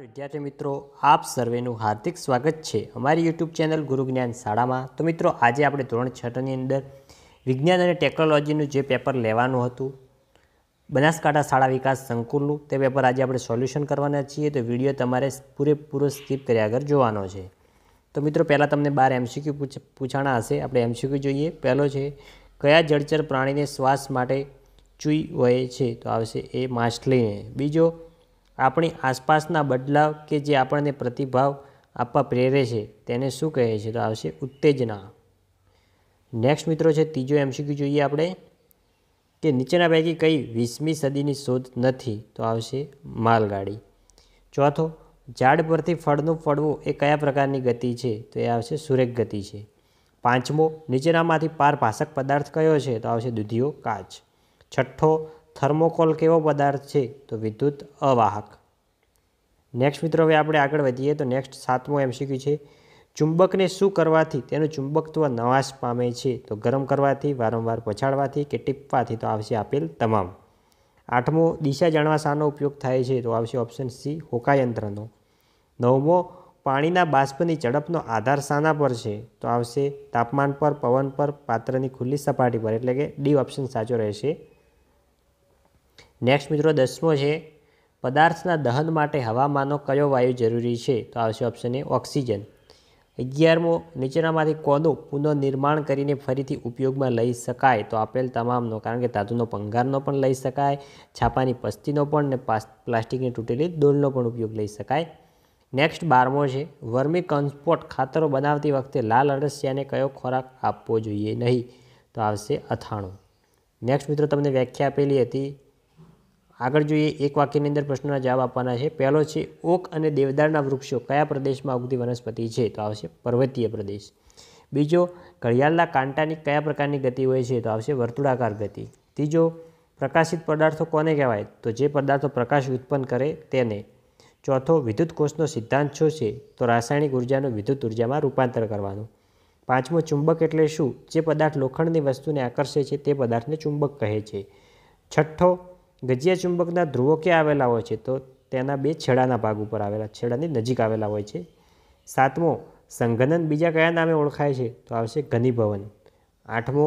વિદ્યાર્થી મિત્રો આપ સર્વેનું હાર્દિક સ્વાગત છે અમારી યુટ્યુબ ચેનલ ગુરુ જ્ઞાન શાળામાં તો મિત્રો આજે આપણે ધોરણ છઠની અંદર વિજ્ઞાન અને ટેકનોલોજીનું જે પેપર લેવાનું હતું બનાસકાંઠા શાળા વિકાસ સંકુલનું તે પેપર આજે આપણે સોલ્યુશન કરવાના છીએ તો વિડીયો તમારે પૂરેપૂરો સ્કીપ કર્યા આગળ જોવાનો છે તો મિત્રો પહેલાં તમને બાર એમસીક્યુ પૂછાણા હશે આપણે એમસીક્યુ જોઈએ પહેલો છે કયા જળચર પ્રાણીને શ્વાસ માટે ચૂઈ હોય છે તો આવશે એ માછલીને બીજો આપણી આસપાસના બદલાવ કે જે આપણને પ્રતિભાવ આપવા પ્રેરે છે તેને શું કહે છે તો આવશે ઉત્તેજના નેક્સ્ટ મિત્રો છે ત્રીજો એમસીક્યુ જોઈએ આપણે કે નીચેના પૈકી કઈ વીસમી સદીની શોધ નથી તો આવશે માલગાડી ચોથો ઝાડ પરથી ફળનું ફળવું એ કયા પ્રકારની ગતિ છે તો એ આવશે સુરેખ ગતિ છે પાંચમો નીચેનામાંથી પાર પારભાષક પદાર્થ કયો છે તો આવશે દૂધિયો કાચ છઠ્ઠો થર્મોકોલ કેવો પદાર્થ છે તો વિદ્યુત અવાહક નેક્સ્ટ મિત્રો હવે આપણે આગળ વધીએ તો નેક્સ્ટ સાતમો એમ શીખ્યું છે ચુંબકને શું કરવાથી તેનું ચુંબકત્વ નવાશ પામે છે તો ગરમ કરવાથી વારંવાર પછાડવાથી કે ટીપવાથી તો આવશે આપેલ તમામ આઠમો દિશા જાણવા શાનો ઉપયોગ થાય છે તો આવશે ઓપ્શન સી હોકાયંત્રનો નવમો પાણીના બાષ્પની ઝડપનો આધાર શાના પર છે તો આવશે તાપમાન પર પવન પર પાત્રની ખુલ્લી સપાટી પર એટલે કે ડી ઓપ્શન સાચો રહેશે નેક્સ્ટ મિત્રો દસમો છે પદાર્થના દહન માટે હવામાંનો કયો વાયુ જરૂરી છે તો આવશે ઓપ્શન એ ઓક્સિજન અગિયારમો નીચેનામાંથી કોનું પુનઃનિર્માણ કરીને ફરીથી ઉપયોગમાં લઈ શકાય તો આપેલ તમામનો કારણ કે ધાતુનો ભંગારનો પણ લઈ શકાય છાપાની પસ્તીનો પણ ને પ્લાસ્ટિકની તૂટેલી ડોલનો પણ ઉપયોગ લઈ શકાય નેક્સ્ટ બારમો છે વર્મી કમ્પોસ્ટ ખાતરો બનાવતી વખતે લાલ અળસિયાને કયો ખોરાક આપવો જોઈએ નહીં તો આવશે અથાણું નેક્સ્ટ મિત્રો તમને વ્યાખ્યા આપેલી હતી આગળ જોઈએ એક વાક્યની અંદર પ્રશ્નોના જવાબ આપવાના છે પહેલો છે ઓક અને દેવદારના વૃક્ષો કયા પ્રદેશમાં ઉગતી વનસ્પતિ છે તો આવશે પર્વતીય પ્રદેશ બીજો ઘડિયાળના કાંટાની કયા પ્રકારની ગતિ હોય છે તો આવશે વર્તુળાકાર ગતિ ત્રીજો પ્રકાશિત પદાર્થો કોને કહેવાય તો જે પદાર્થો પ્રકાશ ઉત્પન્ન કરે તેને ચોથો વિદ્યુત કોષનો સિદ્ધાંત શું છે તો રાસાયણિક ઉર્જાનું વિદ્યુત ઉર્જામાં રૂપાંતર કરવાનું પાંચમો ચુંબક એટલે શું જે પદાર્થ લોખંડની વસ્તુને આકર્ષે છે તે પદાર્થને ચુંબક કહે છે છઠ્ઠો ગજિયા ચુંબકના ધ્રુવો ક્યાં આવેલા હોય છે તો તેના બે છેડાના ભાગ ઉપર આવેલા છેડાની નજીક આવેલા હોય છે સાતમો સંઘનન બીજા કયા નામે ઓળખાય છે તો આવશે ઘનીભવન આઠમો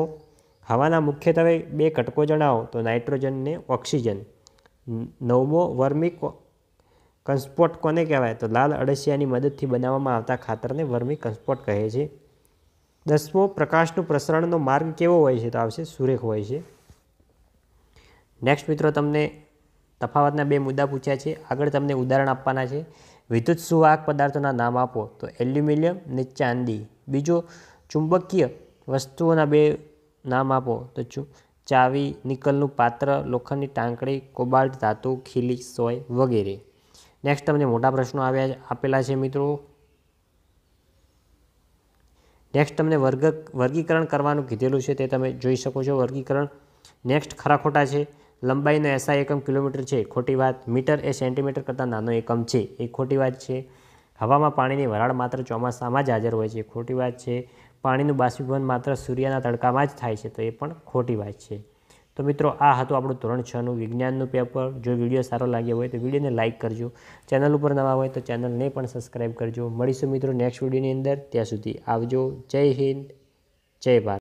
હવાના મુખ્યત્વે બે કટકો જણાવો તો નાઇટ્રોજન ને ઓક્સિજન નવમો વર્મિક કંસ્પોટ કોને કહેવાય તો લાલ અળસિયાની મદદથી બનાવવામાં આવતા ખાતરને વર્મિક કંસ્પોટ કહે છે દસમો પ્રકાશનું પ્રસરણનો માર્ગ કેવો હોય છે તો આવશે સુરેખ હોય છે નેક્સ્ટ મિત્રો તમને તફાવતના બે મુદ્દા પૂછ્યા છે આગળ તમને ઉદાહરણ આપવાના છે વિદ્યુત સુવાહક પદાર્થોના નામ આપો તો એલ્યુમિનિયમ ને ચાંદી બીજો ચુંબકીય વસ્તુઓના બે નામ આપો તો ચાવી નિકલનું પાત્ર લોખંડની ટાંકડી કોબાલ્ટ ધાતુ ખીલી સોય વગેરે નેક્સ્ટ તમને મોટા પ્રશ્નો આવ્યા આપેલા છે મિત્રો નેક્સ્ટ તમને વર્ગ વર્ગીકરણ કરવાનું કીધેલું છે તે તમે જોઈ શકો છો વર્ગીકરણ નેક્સ્ટ ખરા ખોટા છે લંબાઈનો એસઆઈ એકમ કિલોમીટર છે ખોટી વાત મીટર એ સેન્ટીમીટર કરતાં નાનો એકમ છે એ ખોટી વાત છે હવામાં પાણીની વરાળ માત્ર ચોમાસામાં જ હાજર હોય છે ખોટી વાત છે પાણીનું બાષ્પીભવન માત્ર સૂર્યના તડકામાં જ થાય છે તો એ પણ ખોટી વાત છે તો મિત્રો આ હતું આપણું ધોરણ છનું વિજ્ઞાનનું પેપર જો વિડીયો સારો લાગ્યો હોય તો વિડીયોને લાઇક કરજો ચેનલ ઉપર નવા હોય તો ચેનલને પણ સબસ્ક્રાઈબ કરજો મળીશું મિત્રો નેક્સ્ટ વિડીયોની અંદર ત્યાં સુધી આવજો જય હિન્દ જય ભારત